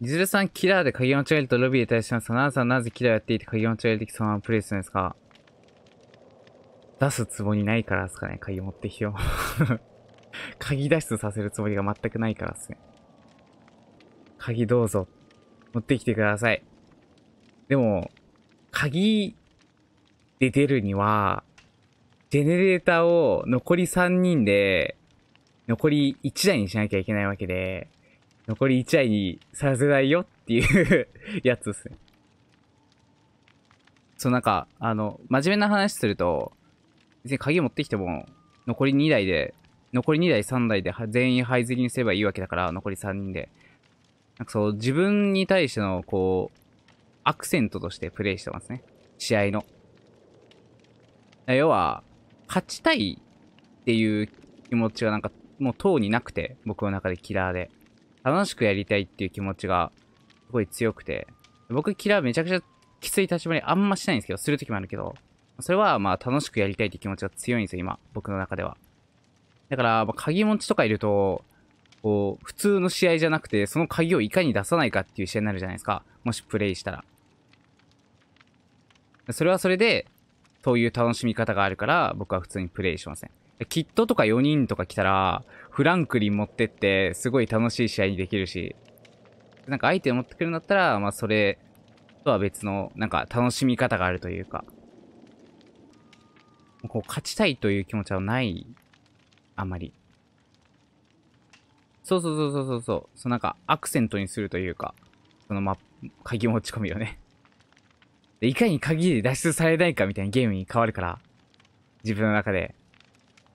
いずれさん、キラーで鍵を間違えるとロビーで対しますが、ナナさんなぜキラーやっていて鍵を間違えるときそのままプレイするんですか出すつもりないからですかね、鍵持ってきよう。鍵脱出させるつもりが全くないからですね。鍵どうぞ。持ってきてください。でも、鍵で出るには、ジェネレーターを残り3人で、残り1台にしなきゃいけないわけで、残り1合にさせないよっていうやつですね。そう、なんか、あの、真面目な話すると、別に鍵持ってきても、残り2台で、残り2台3台で全員配りにすればいいわけだから、残り3人で。なんかそう、自分に対しての、こう、アクセントとしてプレイしてますね。試合の。要は、勝ちたいっていう気持ちがなんか、もうとうになくて、僕の中でキラーで。楽しくやりたいっていう気持ちがすごい強くて、僕キラーめちゃくちゃきつい立場にあんましないんですけど、するときもあるけど、それはまあ楽しくやりたいって気持ちが強いんですよ、今、僕の中では。だから、ま鍵持ちとかいると、こう、普通の試合じゃなくて、その鍵をいかに出さないかっていう試合になるじゃないですか。もしプレイしたら。それはそれで、そういう楽しみ方があるから、僕は普通にプレイしません。キットとか4人とか来たら、フランクリン持ってって、すごい楽しい試合にできるし、なんか相手持ってくるんだったら、まあそれとは別の、なんか楽しみ方があるというか、こう勝ちたいという気持ちはない、あんまり。そうそうそうそうそうそう、のなんかアクセントにするというか、そのま、鍵持ち込みをね。で、いかに鍵で脱出されないかみたいなゲームに変わるから、自分の中で。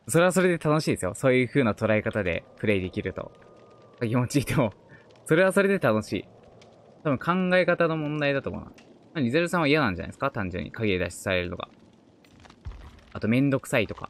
それはそれで楽しいですよ。そういう風な捉え方でプレイできると。気持ちいいと思う。それはそれで楽しい。多分考え方の問題だと思うな。リゼルさんは嫌なんじゃないですか単純に。影出しされるのが。あと、めんどくさいとか。